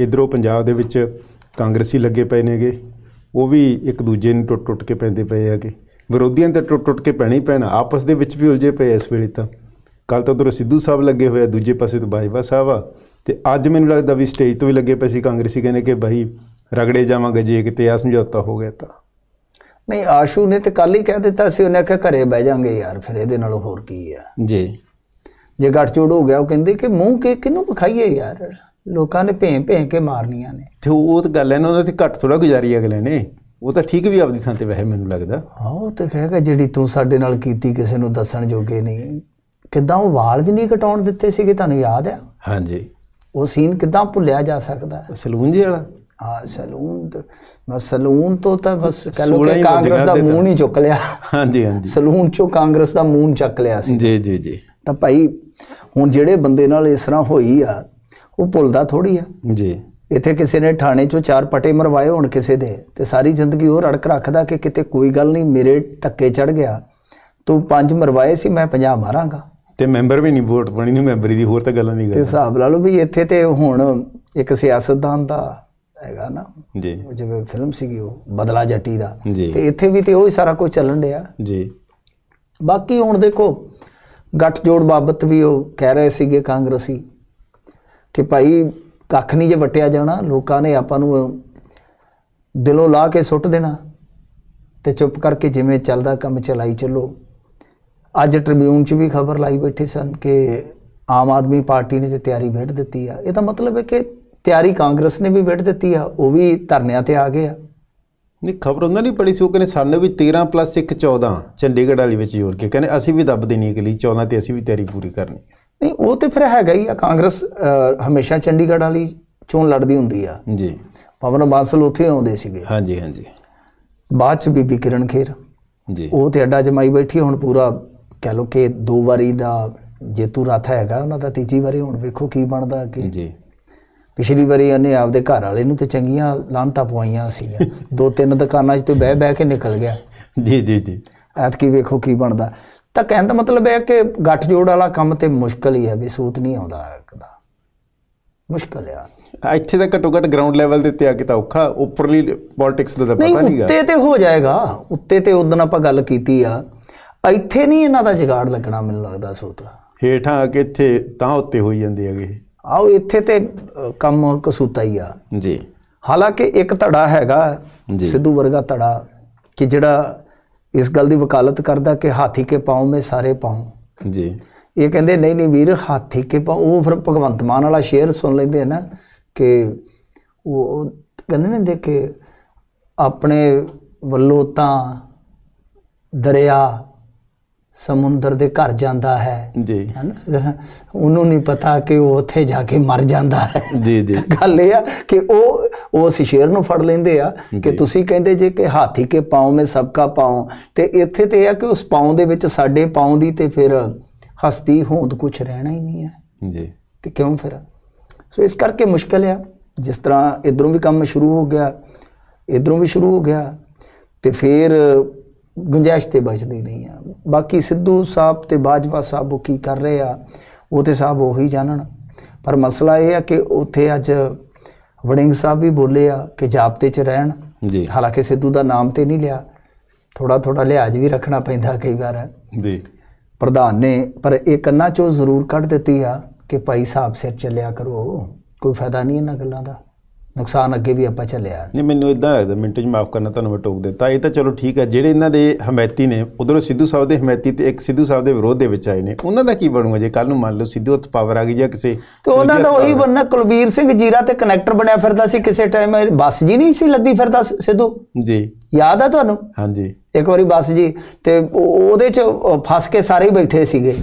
ਇਧਰੋਂ ਪੰਜਾਬ ਦੇ ਵਿੱਚ ਕਾਂਗਰਸੀ ਲੱਗੇ ਪਏ ਨੇਗੇ ਉਹ ਵੀ ਇੱਕ ਦੂਜੇ ਨੂੰ ਟੁੱਟ ਟੁੱਟ ਕੇ ਪੈਂਦੇ ਪਏ ਹੈਗੇ ਵਿਰੋਧੀਆਂ ਤਾਂ ਟੁੱਟ ਟੁੱਟ ਕੇ ਪੈਣੀ ਪੈਣਾ ਆਪਸ ਦੇ ਵਿੱਚ ਵੀ ਉਲਝੇ ਪਏ ਇਸ ਵੇਲੇ ਤਾਂ ਕੱਲ ਤਾਂ ਉਧਰ ਸਿੱਧੂ ਸਾਹਿਬ ਲੱਗੇ ਹੋਏ ਆ ਦੂਜੇ ਪਾਸੇ ਤੋਂ ਬਾਈਵਾ ਸਾਹਿਬ ਆ ਤੇ ਅੱਜ ਮੈਨੂੰ ਲੱਗਦਾ ਵੀ ਸਟੇਜ ਤੋਂ ਵੀ ਲੱਗੇ ਪਏ ਸੀ ਕਾਂਗਰਸੀ ਕਹਿੰਦੇ ਕਿ ਭਾਈ ਰਗੜੇ ਜਾਵਾਂਗੇ ਜੇ ਕਿਤੇ ਆ ਸਮਝੌਤਾ ਹੋ ਗਿਆ ਤਾਂ ਨਹੀਂ ਆਸ਼ੂ ਨੇ ਤੇ ਕੱਲ ਹੀ ਕਹਿ ਦਿੱਤਾ ਸੀ ਉਹਨੇ ਕਿਹਾ ਘਰੇ ਬਹਿ ਜਾਾਂਗੇ ਯਾਰ ਫਿਰ ਇਹਦੇ ਨਾਲੋਂ ਹੋਰ ਕੀ ਆ ਜੀ ਜੇ ਚੋੜ ਹੋ ਗਿਆ ਉਹ ਕਹਿੰਦੇ ਕਿ ਮੂੰਹ ਕਿ ਕਿਨੂੰ ਵਿਖਾਈਏ ਯਾਰ ਲੋਕਾਂ ਨੇ ਭੇਂ ਭੇਂ ਕੇ ਮਾਰਨੀਆਂ ਨੇ ਤੇ ਉਹ ਤਾਂ ਗੱਲ ਐ ਨਾ ਉਹਨਾਂ ਤੇ ਘੱਟ ਥੋੜਾ ਗੁਜ਼ਾਰੀ ਅਗਲੇ ਨੇ ਉਹ ਤਾਂ ਠੀਕ ਵੀ ਆਪਦੀ ਥਾਂ ਤੇ ਵਹਿ ਮੈਨੂੰ ਲੱਗਦਾ ਹਾਂ ਉਹ ਤਾਂ ਕਹੇਗਾ ਜਿਹੜੀ ਤੂੰ ਸਾਡੇ ਨਾਲ ਕੀਤੀ ਕਿਸੇ ਨੂੰ ਦੱਸਣ ਜੋਗੇ ਨਹੀਂ ਕਿਦਾਂ ਉਹ ਵਾਲ ਵੀ ਨਹੀਂ ਕਟਾਉਣ ਦਿੱਤੇ ਸੀਗੇ ਤੁਹਾਨੂੰ ਯਾਦ ਆ ਹਾਂਜੀ ਉਹ ਸੀਨ ਕਿਦਾਂ ਭੁੱਲਿਆ ਜਾ ਸਕਦਾ ਸਲੂਨ ਜੀ ਵਾਲਾ ਹਾਂ ਸਲੂਨ ਮੈਂ ਸਲੂਨ ਤੋਂ ਤਾਂ ਬਸ ਕਹ ਲੋ ਕਿ ਕਾਂਗਰਸ ਦਾ ਮੂੰਹ ਨਹੀਂ ਚੁੱਕ ਲਿਆ ਹਾਂਜੀ ਹਾਂਜੀ ਸਲੂਨ ਚੋਂ ਕਾਂਗਰਸ ਦਾ ਮੂੰਹ ਚੱਕ ਲਿਆ ਸੀ ਜੀ ਜੀ ਜੀ ਤਾਂ ਭਾਈ ਹੁਣ ਜਿਹੜੇ ਬੰਦੇ ਨਾਲ ਇਸ ਤਰ੍ਹਾਂ ਹੋਈ ਆ ਉਹ ਭੁੱਲਦਾ ਥੋੜੀ ਆ ਜੀ ਇੱਥੇ ਕਿਸੇ ਨੇ ਥਾਣੇ 'ਚੋਂ ਚਾਰ ਪਟੇ ਮਰਵਾਏ ਹੋਣ ਕਿਸੇ ਦੇ ਤੇ ਸਾਰੀ ਜ਼ਿੰਦਗੀ ਉਹ ਰੜਕ ਰੱਖਦਾ ਕਿ ਕਿਤੇ ਕੋਈ ਗੱਲ ਨਹੀਂ ਮੇਰੇ ਧੱਕੇ ਚੜ ਗਿਆ ਤੂੰ ਪੰਜ ਮਰਵਾਏ ਸੀ ਮੈਂ 50 ਮਾਰਾਂਗਾ ਤੇ ਮੈਂਬਰ ਵੀ ਨਹੀਂ ਵੋਟ ਬਣੀ ਨਹੀਂ ਮੈਂਬਰੀ ਦੀ ਹੋਰ ਤਾਂ ਗੱਲਾਂ ਨਹੀਂ ਕਰਦੇ ਤੇ ਹਿਸਾਬ ਲਾ ਲਓ ਵੀ ਇੱਥੇ ਤੇ ਹੁਣ ਇੱਕ ਸਿਆਸਤਦਾਨ ਦਾ ਹੈਗਾ ਨਾ ਜੀ ਉਹ ਜਿਵੇਂ ਫਿਲਮ ਸੀਗੀ ਉਹ ਬਦਲਾ ਜੱਟੀ ਦਾ ਤੇ ਇੱਥੇ ਵੀ ਤੇ ਉਹ ਹੀ ਸਾਰਾ ਕੁਝ ਚੱਲਣ ਡਿਆ ਜੀ ਬਾਕੀ ਹੁਣ ਦੇਖੋ ਗੱਠ ਜੋੜ ਬਾਬਤ ਵੀ ਉਹ ਕਹਿ ਰਹੇ ਸੀਗੇ ਕਾਂਗਰਸੀ ਕਿ ਭਾਈ ਕੱਖ ਨਹੀਂ ਜੇ ਵਟਿਆ ਜਾਣਾ ਲੋਕਾਂ ਨੇ ਆਪਾਂ ਨੂੰ ਦਿਲੋਂ ਲਾ ਕੇ ਸੁੱਟ ਦੇਣਾ ਤੇ ਚੁੱਪ ਕਰਕੇ ਜਿਵੇਂ ਚੱਲਦਾ ਕੰਮ ਚਲਾਈ ਚੱਲੋ ਅੱਜ ਟ੍ਰਿਬਿਊਨ 'ਚ ਵੀ ਖਬਰ ਲਾਈ ਬੈਠੇ ਸਨ ਕਿ ਆਮ ਆਦਮੀ ਪਾਰਟੀ ਨੇ ਤੇ ਤਿਆਰੀ ਵੇਟ ਦਿੱਤੀ ਆ ਇਹਦਾ ਮਤਲਬ ਹੈ ਕਿ ਤਿਆਰੀ ਕਾਂਗਰਸ ਨੇ ਵੀ ਵੇਟ ਦਿੱਤੀ ਆ ਉਹ ਵੀ ਧਰਨਿਆਂ ਤੇ ਆ ਗਏ ਆ ਨਹੀਂ ਖਬਰ ਉਹਨਾਂ ਨੇ ਪੜੀ ਸੀ ਉਹ ਕਹਿੰਦੇ ਸਾਨੂੰ ਵੀ 13 ਪਲੱਸ 1 14 ਚੰਡੀਗੜ੍ਹ ਵਾਲੀ ਵਿੱਚ ਜੋੜ ਕੇ ਕਹਿੰਦੇ ਅਸੀਂ ਵੀ ਦੱਬ ਦੇਣੀ ਹੈ ਕਿ ਲਈ 14 ਤੇ ਅਸੀਂ ਵੀ ਤਿਆਰੀ ਪੂਰੀ ਕਰਨੀ ਹੈ ਨਹੀਂ ਉਹ ਤੇ ਫਿਰ ਹੈਗਾ ਹੀ ਆ ਕਾਂਗਰਸ ਹਮੇਸ਼ਾ ਚੰਡੀਗੜ੍ਹ ਵਾਲੀ ਚੋਣ ਲੜਦੀ ਹੁੰਦੀ ਆ ਜੀ ਪਵਨ ਬਾਸਲ ਉੱਥੇ ਆਉਂਦੇ ਸੀਗੇ ਹਾਂਜੀ ਹਾਂਜੀ ਬਾਅਦ ਚ ਬੀਬੀ ਕਿਰਨ ਖੇਰ ਜੀ ਉਹ ਤੇ ਅੱਡਾ ਜਮਾਈ ਬੈਠੀ ਹੁਣ ਪੂਰਾ ਕਹਿ ਲੋ ਕਿ ਦੋ ਵਾਰੀ ਦਾ ਜੇਤੂ ਰਾਥ ਹੈਗਾ ਉਹਨਾਂ ਦਾ ਤੀਜੀ ਵਾਰੀ ਹੁਣ ਵੇਖੋ ਕੀ ਬਣਦਾ ਕਿ ਜੀ ਪਿਛਲੀ ਵਾਰੀ ਉਹਨੇ ਆਪਦੇ ਘਰ ਵਾਲੇ ਨੂੰ ਤੇ ਚੰਗੀਆਂ ਲਾਂਤਾ ਪਵਾਈਆਂ ਸੀ ਦੋ ਤਿੰਨ ਦੁਕਾਨਾਂ 'ਚ ਤੇ ਬਹਿ ਬਹਿ ਕੇ ਨਿਕਲ ਗਿਆ ਜੀ ਜੀ ਜੀ ਐਤ ਕੀ ਵੇਖੋ ਕੀ ਬਣਦਾ ਤਾਂ ਕਹਿਣ ਦਾ ਮਤਲਬ ਹੈ ਕਿ ਗੱਠ ਜੋੜ ਵਾਲਾ ਕੰਮ ਤੇ ਮੁਸ਼ਕਲ ਹੀ ਹੈ ਵੀ ਸੂਤ ਨਹੀਂ ਆਉਂਦਾ ਕਦਾ ਮੁਸ਼ਕਲ ਆ ਇੱਥੇ ਤਾਂ ਘੱਟੋ ਘੱਟ ਗਰਾਊਂਡ ਲੈਵਲ ਦੇ ਉੱਤੇ ਆ ਕੇ ਤਾਂ ਔਖਾ ਉੱਪਰਲੀ ਪੋਲਿਟਿਕਸ ਦਾ ਤਾਂ ਪਤਾ ਨਹੀਂਗਾ ਉੱਤੇ ਤੇ ਹੋ ਜਾਏਗਾ ਉੱਤੇ ਤੇ ਉਦੋਂ ਆਪਾਂ ਗੱਲ ਕੀਤੀ ਆ ਇੱਥੇ ਨਹੀਂ ਇਹਨਾਂ ਦਾ ਜਿਗਾੜ ਲੱਗਣਾ ਮੈਨੂੰ ਲੱਗਦਾ ਸੂਤ ਹੇਠਾਂ ਆ ਕੇ ਇੱਥੇ ਤਾਂ ਉੱਤੇ ਹੋਈ ਜਾਂਦੇ ਹੈਗੇ ਆਓ ਇੱਥੇ ਤੇ ਕੰਮ ਕਸੂਤਾ ਹੀ ਆ ਜੀ ਹਾਲਾਂਕਿ ਇੱਕ ਧੜਾ ਹੈਗਾ ਸਿੱਧੂ ਵਰਗਾ ਧੜਾ ਕਿ ਜਿਹੜਾ ਇਸ ਗੱਲ ਦੀ ਵਕਾਲਤ ਕਰਦਾ ਕਿ ਹਾਥੀ ਕੇ ਪਾਉ ਮੇ ਸਾਰੇ ਪਾਉ ਜੀ ਇਹ ਕਹਿੰਦੇ ਨਹੀਂ ਨਹੀਂ ਵੀਰ ਹਾਥੀ ਕੇ ਪਾਉ ਉਹ ਫਿਰ ਭਗਵੰਤ ਮਾਨ ਵਾਲਾ ਸ਼ੇਰ ਸੁਣ ਲੈਂਦੇ ਆ ਨਾ ਕਿ ਉਹ ਕਹਿੰਦੇ ਨੇ ਦੇਖੇ ਆਪਣੇ ਵੱਲੋਂ ਤਾਂ ਦਰਿਆ ਸਮੁੰਦਰ ਦੇ ਘਰ ਜਾਂਦਾ ਹੈ ਜੀ ਹੈਨਾ ਉਹਨੂੰ ਨਹੀਂ ਪਤਾ ਕਿ ਉਹ ਉੱਥੇ ਜਾ ਕੇ ਮਰ ਜਾਂਦਾ ਹੈ ਜੀ ਜੀ ਗੱਲ ਇਹ ਆ ਕਿ ਉਹ ਉਸ ਸ਼ੇਰ ਨੂੰ ਫੜ ਲੈਂਦੇ ਆ ਕਿ ਤੁਸੀਂ ਕਹਿੰਦੇ ਜੇ ਕਿ ਹਾਥੀ ਕੇ ਪਾਉ ਮੇ ਸਭ ਕਾ ਪਾਉ ਤੇ ਇੱਥੇ ਤੇ ਆ ਕਿ ਉਸ ਪਾਉ ਦੇ ਵਿੱਚ ਸਾਡੇ ਪਾਉ ਦੀ ਤੇ ਫਿਰ ਹਸਤੀ ਹੋਂਦ ਕੁਝ ਰਹਿਣਾ ਹੀ ਨਹੀਂ ਹੈ ਜੀ ਤੇ ਕਿਉਂ ਫਿਰ ਸੋ ਇਸ ਕਰਕੇ ਮੁਸ਼ਕਲ ਆ ਜਿਸ ਤਰ੍ਹਾਂ ਇਧਰੋਂ ਵੀ ਕੰਮ ਸ਼ੁਰੂ ਹੋ ਗਿਆ ਇਧਰੋਂ ਵੀ ਸ਼ੁਰੂ ਹੋ ਗਿਆ ਤੇ ਫਿਰ ਗੁੰਜਾਇਸ਼ ਤੇ ਬਚਦੀ ਨਹੀਂ ਆ ਬਾਕੀ ਸਿੱਧੂ ਸਾਹਿਬ ਤੇ ਬਾਜਵਾ ਸਾਹਿਬ ਉਹ ਕੀ ਕਰ ਰਹੇ ਆ ਉਹ ਤੇ ਸਾਹਿਬ ਉਹੀ ਜਾਣਨ ਪਰ ਮਸਲਾ ਇਹ ਆ ਕਿ ਉੱਥੇ ਅੱਜ ਵੜਿੰਗ ਸਾਹਿਬ ਵੀ ਬੋਲੇ ਆ ਕਿ ਜਾਬਤੇ 'ਚ ਰਹਿਣ ਜੀ ਹਾਲਾਂਕਿ ਸਿੱਧੂ ਦਾ ਨਾਮ ਤੇ ਨਹੀਂ ਲਿਆ ਥੋੜਾ ਥੋੜਾ ਲਿਹਾਜ਼ ਵੀ ਰੱਖਣਾ ਪੈਂਦਾ ਕਈ ਵਾਰ ਜੀ ਪ੍ਰਧਾਨ ਨੇ ਪਰ ਇਹ ਕੰਨਾਂ 'ਚੋਂ ਜ਼ਰੂਰ ਕੱਢ ਦਿੱਤੀ ਆ ਕਿ ਭਾਈ ਸਾਹਿਬ ਸਿਰ ਚੱਲਿਆ ਕਰੋ ਕੋਈ ਫਾਇਦਾ ਨਹੀਂ ਇਹਨਾਂ ਗੱਲਾਂ ਦਾ ਨੁਕਸਾਨ ਅੱਗੇ ਵੀ ਆਪਾਂ ਚੱਲਿਆ ਨਹੀਂ ਮੈਨੂੰ ਇਦਾਂ ਲੱਗਦਾ ਮਿੰਟ 'ਚ ਮਾਫ ਕਰਨਾ ਤੁਹਾਨੂੰ ਮੈਂ ਟੋਕ ਦਿੱਤਾ ਇਹ ਤਾਂ ਚਲੋ ਠੀਕ ਹੈ ਜਿਹੜੇ ਇਹਨਾਂ ਦੇ ਹਮਾਇਤੀ ਨੇ ਉਧਰੋਂ ਸਿੱਧੂ ਸਾਹਿਬ ਦੇ ਹਮਾਇਤੀ ਤੇ ਇੱਕ ਸਿੱਧੂ ਸਾਹਿਬ ਦੇ ਵਿਰੋਧ ਦੇ ਵਿੱਚ ਆਏ ਨੇ ਉਹਨਾਂ ਦਾ ਕੀ ਬਣੂਗਾ ਜੇ ਕੱਲ ਨੂੰ ਮੰਨ ਲਓ ਸਿੱਧੂ ਉੱਤ ਪਾਵਰ ਆ ਗਈ ਜਾਂ ਕਿਸੇ ਤੇ ਉਹਨਾਂ ਦਾ ਉਹੀ ਬੰਨਾ ਕੁਲਬੀਰ ਸਿੰਘ ਜੀਰਾ ਤੇ ਕਨੈਕਟਰ ਬਣਿਆ ਫਿਰਦਾ ਸੀ ਕਿਸੇ ਟਾਈਮ ਬੱਸ ਜੀ ਨਹੀਂ ਸੀ ਲੱਦੀ ਫਿਰਦਾ ਸਿੱਧੂ ਜੀ ਯਾਦ ਆ ਤੁਹਾਨੂੰ ਹਾਂਜੀ ਇੱਕ ਵਾਰੀ ਬੱਸ ਜੀ ਤੇ ਉਹਦੇ 'ਚ ਫਸ ਕੇ ਸਾਰੇ ਹੀ ਬੈਠੇ ਸੀਗੇ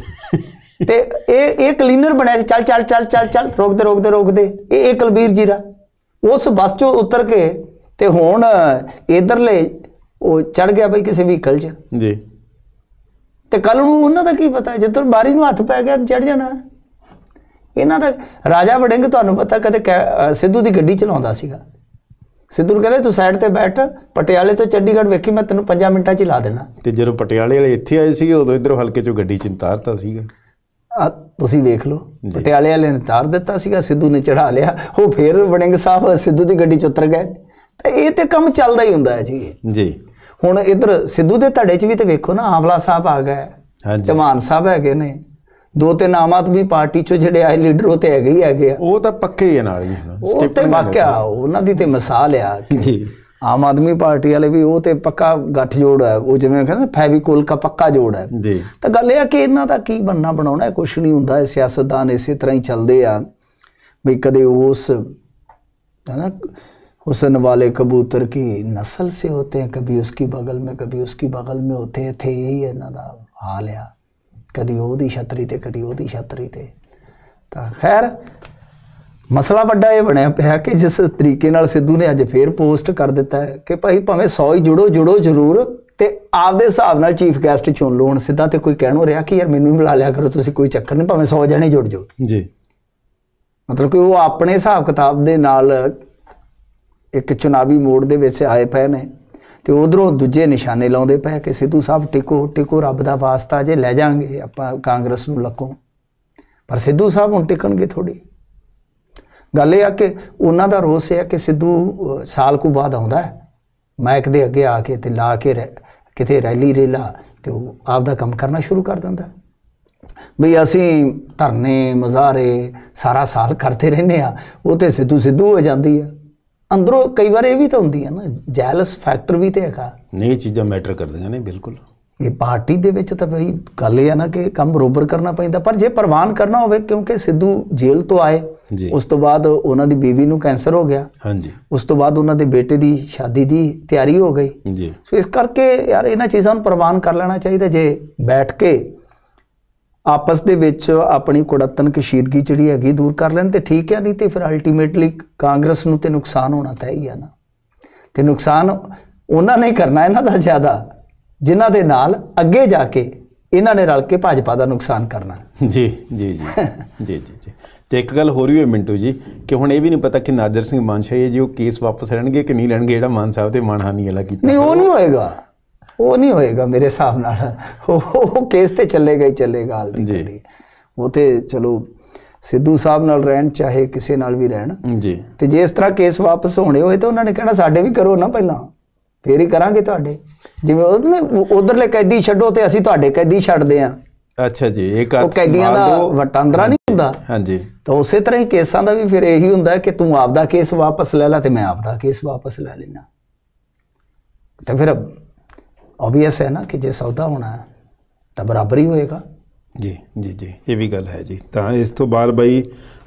ਤੇ ਇਹ ਇਹ ਕਲੀਨਰ ਬਣਿਆ ਚੱਲ ਚੱਲ ਚੱਲ ਚੱਲ ਚੱਲ ਰੋਕਦੇ ਰੋਕਦੇ ਰੋਕਦੇ ਇਹ ਕੁਲਬੀਰ ਜੀਰਾ ਉਸ ਬੱਸ ਚੋਂ ਉਤਰ ਕੇ ਤੇ ਹੁਣ ਇਧਰਲੇ ਉਹ ਚੜ ਗਿਆ ਬਈ ਕਿਸੇ ਵਹੀਕਲ 'ਚ ਜੀ ਤੇ ਕੱਲ ਨੂੰ ਉਹਨਾਂ ਦਾ ਕੀ ਪਤਾ ਜਦੋਂ ਬਾਰੀ ਨੂੰ ਹੱਥ ਪੈ ਗਿਆ ਚੜ ਜਾਣਾ ਇਹਨਾਂ ਦਾ ਰਾਜਾ ਵੜਿੰਗ ਤੁਹਾਨੂੰ ਪਤਾ ਕਦੇ ਸਿੱਧੂ ਦੀ ਗੱਡੀ ਚਲਾਉਂਦਾ ਸੀਗਾ ਸਿੱਧੂ ਨੂੰ ਕਹਿੰਦੇ ਤੂੰ ਸਾਈਡ ਤੇ ਬੈਠ ਪਟਿਆਲੇ ਤੋਂ ਚੰਡੀਗੜ੍ਹ ਵੇਖੀ ਮੈਂ ਤੈਨੂੰ 5 ਮਿੰਟਾਂ 'ਚ ਹੀ ਲਾ ਦੇਣਾ ਤੇ ਜਦੋਂ ਪਟਿਆਲੇ ਵਾਲੇ ਇੱਥੇ ਆਏ ਸੀਗੇ ਉਦੋਂ ਇਧਰੋਂ ਹਲਕੇ 'ਚੋਂ ਗੱਡੀ 'ਚ ਉਤਾਰਤਾ ਸੀਗਾ ਆ ਤੁਸੀਂ ਵੇਖ ਲਓ ਪਟਿਆਲੇ ਵਾਲੇ ਨੇ ਤਾਰ ਦਿੱਤਾ ਸੀਗਾ ਸਿੱਧੂ ਨੇ ਚੜਾ ਲਿਆ ਉਹ ਫੇਰ ਬੜਿੰਗ ਸਾਹਿਬ ਸਿੱਧੂ ਦੀ ਗੱਡੀ ਚ ਉਤਰ ਗਏ ਤਾਂ ਇਹ ਤੇ ਕੰਮ ਚੱਲਦਾ ਹੀ ਹੁੰਦਾ ਹੈ ਜੀ ਜੀ ਹੁਣ ਇਧਰ ਸਿੱਧੂ ਦੇ ਧੜੇ 'ਚ ਵੀ ਤੇ ਵੇਖੋ ਨਾ ਆਵਲਾ ਸਾਹਿਬ ਆ ਗਏ ਹਾਂਜੀ ਚਮਾਨ ਸਾਹਿਬ ਹੈਗੇ ਨੇ ਦੋ ਤਿੰਨ ਆਮਾਤ ਵੀ ਪਾਰਟੀ 'ਚੋਂ ਜਿਹੜੇ ਆਏ ਲੀਡਰ ਉਹ ਤੇ ਹੈਗੇ ਹੀ ਹੈਗੇ ਉਹ ਤਾਂ ਪੱਕੇ ਹੀ ਨਾਲ ਹੀ ਸਟੇਪ ਤੇ ਵਾਕਿਆ ਉਹਨਾਂ ਦੀ ਤੇ ਮਿਸਾਲ ਆ ਜੀ ਆਮ ਆਦਮੀ ਪਾਰਟੀ ਵਾਲੇ ਵੀ ਉਹ ਤੇ ਪੱਕਾ ਗੱਠ ਜੋੜ ਹੈ ਉਹ ਜਿਵੇਂ ਕਹਿੰਦੇ ਫੈਵੀਕੋਲ ਦਾ ਪੱਕਾ ਜੋੜ ਹੈ ਜੀ ਤਾਂ ਗੱਲ ਇਹ ਆ ਕਿ ਇਹਨਾਂ ਦਾ ਕੀ ਬੰਨਾ ਬਣਾਉਣਾ ਕੁਝ ਨਹੀਂ ਹੁੰਦਾ ਸਿਆਸਤਦਾਨ ਇਸੇ ਤਰ੍ਹਾਂ ਹੀ ਚੱਲਦੇ ਆ ਵੀ ਕਦੇ ਉਸ ਹਨਾ हुसन वाले कबूतर की नस्ल से होते हैं कभी उसकी बगल में कभी उसकी ਬਗਲ ਮੇ ਹੁੰਦੇ ਥੇ यही ਇਹਨਾਂ ਦਾ ਹਾਲ ਆ ਕਦੀ ਉਹਦੀ ਛਤਰੀ ਤੇ ਕਦੀ ਉਹਦੀ ਛਤਰੀ ਤੇ ਤਾਂ ਖੈਰ ਮਸਲਾ ਵੱਡਾ ਇਹ ਬਣਿਆ ਪਿਆ ਕਿ ਜਿਸ ਤਰੀਕੇ ਨਾਲ ਸਿੱਧੂ ਨੇ ਅੱਜ ਫੇਰ ਪੋਸਟ ਕਰ ਦਿੱਤਾ ਹੈ ਕਿ ਭਾਈ ਭਾਵੇਂ 100 ਹੀ ਜੁੜੋ ਜੁੜੋ ਜ਼ਰੂਰ ਤੇ ਆਪਦੇ ਹਿਸਾਬ ਨਾਲ ਚੀਫ ਗੈਸਟ ਚੁਣ ਲਓ ਹੁਣ ਸਿੱਧਾ ਤੇ ਕੋਈ ਕਹਿਣੋ ਰਿਹਾ ਕਿ ਯਾਰ ਮੈਨੂੰ ਵੀ ਬੁਲਾ ਲਿਆ ਕਰੋ ਤੁਸੀਂ ਕੋਈ ਚੱਕਰ ਨਹੀਂ ਭਾਵੇਂ 100 ਜਣੇ ਜੁੜ ਜਾਓ ਜੀ ਮਤਲਬ ਕਿ ਉਹ ਆਪਣੇ ਹਿਸਾਬ ਕਿਤਾਬ ਦੇ ਨਾਲ ਇੱਕ ਚੁਣਾਵੀ ਮੋੜ ਦੇ ਵਿੱਚ ਆਏ ਪਏ ਨੇ ਤੇ ਉਧਰੋਂ ਦੂਜੇ ਨਿਸ਼ਾਨੇ ਲਾਉਂਦੇ ਪਏ ਕਿ ਸਿੱਧੂ ਸਾਹਿਬ ਟਿਕੋ ਟਿਕੋ ਰੱਬ ਦਾ ਵਾਸਤਾ ਜੇ ਲੈ ਜਾਾਂਗੇ ਆਪਾਂ ਕਾਂਗਰਸ ਨੂੰ ਲੱਕੋ ਪਰ ਸਿੱਧੂ ਸਾਹਿਬ ਹੁਣ ਟਿਕਣਗੇ ਥੋੜੀ ਗੱਲ ਇਹ ਆ ਕਿ ਉਹਨਾਂ ਦਾ ਰੋਸ ਇਹ ਆ ਕਿ ਸਿੱਧੂ ਸਾਲ ਕੋ ਬਾਅਦ ਆਉਂਦਾ ਹੈ ਮਾਈਕ ਦੇ ਅੱਗੇ ਆ ਕੇ ਤੇ ਲਾ ਕੇ ਕਿਤੇ ਰੈਲੀ ਰੇਲਾ ਤੇ ਉਹ ਆਪ ਦਾ ਕੰਮ ਕਰਨਾ ਸ਼ੁਰੂ ਕਰ ਦਿੰਦਾ ਵੀ ਅਸੀਂ ਧਰਨੇ ਮਜ਼ਾਰੇ ਸਾਰਾ ਸਾਲ ਕਰਦੇ ਰਹਿੰਨੇ ਆ ਉਹ ਤੇ ਸਿੱਧੂ ਸਿੱਧੂ ਹੋ ਜਾਂਦੀ ਆ ਅੰਦਰੋਂ ਕਈ ਵਾਰ ਇਹ ਵੀ ਤਾਂ ਹੁੰਦੀ ਆ ਨਾ ਜੈਲਸ ਫੈਕਟਰ ਵੀ ਤੇ ਹੈਗਾ ਨਹੀਂ ਚੀਜ਼ਾਂ ਮੈਟਰ ਕਰਦੀਆਂ ਨੇ ਬਿਲਕੁਲ ਇਹ ਪਾਰਟੀ ਦੇ ਵਿੱਚ ਤਾਂ ਭਈ ਗੱਲ ਇਹ ਆ ਨਾ ਕਿ ਕੰਮ ਰੋਬਰ ਕਰਨਾ ਪੈਂਦਾ ਪਰ ਜੇ ਪ੍ਰਵਾਨ ਕਰਨਾ ਹੋਵੇ ਕਿਉਂਕਿ ਸਿੱਧੂ ਜੇਲ੍ਹ ਤੋਂ ਆਏ ਜੀ ਉਸ ਤੋਂ ਬਾਅਦ ਉਹਨਾਂ ਦੀ ਬੀਵੀ ਨੂੰ ਕੈਂਸਰ ਹੋ ਗਿਆ ਹਾਂਜੀ ਉਸ ਤੋਂ ਬਾਅਦ ਉਹਨਾਂ ਦੇ ਬੇਟੇ ਦੀ ਸ਼ਾਦੀ ਦੀ ਤਿਆਰੀ ਹੋ ਗਈ ਜੀ ਸੋ ਇਸ ਕਰਕੇ ਯਾਰ ਇਹਨਾਂ ਚੀਜ਼ਾਂ ਨੂੰ ਪ੍ਰਵਾਨ ਕਰ ਲੈਣਾ ਚਾਹੀਦਾ ਜੇ ਬੈਠ ਕੇ ਆਪਸ ਦੇ ਵਿੱਚ ਆਪਣੀ ਕੁੜਤਨ ਕਸ਼ੀਦਗੀ ਜਿਹੜੀ ਹੈਗੀ ਦੂਰ ਕਰ ਲੈਣ ਤੇ ਠੀਕ ਹੈ ਨਹੀਂ ਤੇ ਫਿਰ ਅਲਟੀਮੇਟਲੀ ਕਾਂਗਰਸ ਨੂੰ ਤੇ ਨੁਕਸਾਨ ਹੋਣਾ ਤੈ ਹੀ ਆ ਨਾ ਤੇ ਨੁਕਸਾਨ ਉਹਨਾਂ ਨੇ ਕਰਨਾ ਇਹਨਾਂ ਦਾ ਜ਼ਿਆਦਾ ਜਿਨ੍ਹਾਂ ਦੇ ਨਾਲ ਅੱਗੇ ਜਾ ਕੇ ਇਹਨਾਂ ਨੇ ਰਲ ਕੇ ਭਾਜਪਾ ਦਾ ਨੁਕਸਾਨ ਕਰਨਾ ਜੀ ਜੀ ਜੀ ਜੀ ਜੀ ਜੀ ਤੇ ਇੱਕ ਗੱਲ ਹੋਰ ਵੀ ਹੈ ਮਿੰਟੂ ਜੀ ਕਿ ਹੁਣ ਇਹ ਵੀ ਨਹੀਂ ਪਤਾ ਕਿ ਨਾਜ਼ਰ ਸਿੰਘ ਮਾਨਸ਼ਾਹੀ ਜੀ ਉਹ ਕੇਸ ਵਾਪਸ ਲੈਣਗੇ ਕਿ ਨਹੀਂ ਲੈਣਗੇ ਜਿਹੜਾ ਮਾਨ ਸਾਹਿਬ ਤੇ ਮਾਨਹਾਨੀ ਵਾਲਾ ਕੀਤਾ ਨਹੀਂ ਉਹ ਨਹੀਂ ਹੋਏਗਾ ਉਹ ਨਹੀਂ ਹੋਏਗਾ ਮੇਰੇ ਹਿਸਾਬ ਨਾਲ ਉਹ ਕੇਸ ਤੇ ਚੱਲੇਗਾ ਹੀ ਚੱਲੇਗਾ ਹਾਲ ਦੀ ਉਹ ਤੇ ਚਲੋ ਸਿੱਧੂ ਸਾਹਿਬ ਨਾਲ ਰਹਿਣ ਚਾਹੇ ਕਿਸੇ ਨਾਲ ਵੀ ਰਹਿਣ ਜੀ ਤੇ ਜੇ ਇਸ ਤਰ੍ਹਾਂ ਕੇਸ ਵਾਪਸ ਹੋਣੇ ਹੋਏ ਤਾਂ ਉਹਨਾਂ ਨੇ ਕਹਿਣਾ ਸਾਡੇ ਵੀ ਕਰੋ ਨਾ ਪਹਿਲਾਂ ਫੇਰ ਹੀ ਕਰਾਂਗੇ ਤੁਹਾਡੇ ਜਿਵੇਂ ਨੇ ਉਧਰਲੇ ਕੈਦੀ ਛੱਡੋ ਤੇ ਅਸੀਂ ਤੁਹਾਡੇ ਕੈਦੀ ਛੱਡਦੇ ਆਂ ਅੱਛਾ ਜੀ ਇੱਕ ਉਹ ਕੈਦੀਆਂ ਦਾ ਵਟਾਂਦਰਾ ਨਹੀਂ ਹੁੰਦਾ ਹਾਂਜੀ ਤਾਂ ਉਸੇ ਤਰ੍ਹਾਂ ਹੀ ਕੇਸਾਂ ਦਾ ਵੀ ਫਿਰ ਇਹੀ ਹੁੰਦਾ ਕਿ ਤੂੰ ਆਪਦਾ ਕੇਸ ਵਾਪਸ ਲੈ ਲੈ ਤੇ ਮੈਂ ਆਪਦਾ ਕੇਸ ਵਾਪਸ ਲੈ ਲੈਣਾ ਤਾਂ ਫਿਰ ਆਬਵੀਅਸ ਹੈ ਨਾ ਕਿ ਜੇ ਸੌਦਾ ਹੋਣਾ ਤਾਂ ਬਰਾਬਰੀ ਹੋਏਗਾ ਜੀ ਜੀ ਜੀ ਇਹ ਵੀ ਗੱਲ ਹੈ ਜੀ ਤਾਂ ਇਸ ਤੋਂ ਬਾਅਦ ਬਾਈ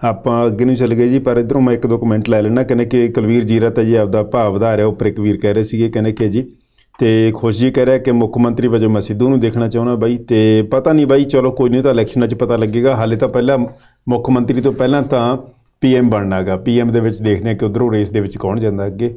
ਆਪਾਂ ਅੱਗੇ ਨੂੰ ਚੱਲ ਗਏ ਜੀ ਪਰ ਇਧਰੋਂ ਮੈਂ ਇੱਕ ਦੋ ਕਮੈਂਟ ਲੈ ਲੈਣਾ ਕਹਿੰਦੇ ਕਿ ਕੁਲਵੀਰ ਜੀਰਾ ਤਾਂ ਜੀ ਆਪਦਾ ਭਾਵ ਵਧਾ ਰਿਹਾ ਇੱਕ ਵੀਰ ਕਹਿ ਰਹੇ ਸੀਗੇ ਕਹਿੰਦੇ ਕਿ ਜੀ ਤੇ ਖੁਸ਼ ਜੀ ਕਹਿ ਰਿਹਾ ਕਿ ਮੁੱਖ ਮੰਤਰੀ ਵਜੋਂ ਮੈਂ ਸਿੱਧੂ ਨੂੰ ਦੇਖਣਾ ਚਾਹੁੰਦਾ ਬਾਈ ਤੇ ਪਤਾ ਨਹੀਂ ਬਾਈ ਚਲੋ ਕੋਈ ਨਹੀਂ ਤਾਂ ਇਲੈਕਸ਼ਨਾਂ 'ਚ ਪਤਾ ਲੱਗੇਗਾ ਹਾਲੇ ਤਾਂ ਪਹਿਲਾਂ ਮੁੱਖ ਮੰਤਰੀ ਤੋਂ ਪਹਿਲਾਂ ਤਾਂ ਪੀਐਮ ਬਣਨਾਗਾ ਪੀਐਮ ਦੇ ਵਿੱਚ ਦੇਖਦੇ ਆ ਕਿ ਉਧਰੋਂ ਰੇਸ ਦੇ ਵਿੱਚ ਕੌਣ ਜਾਂਦਾ ਅੱਗੇ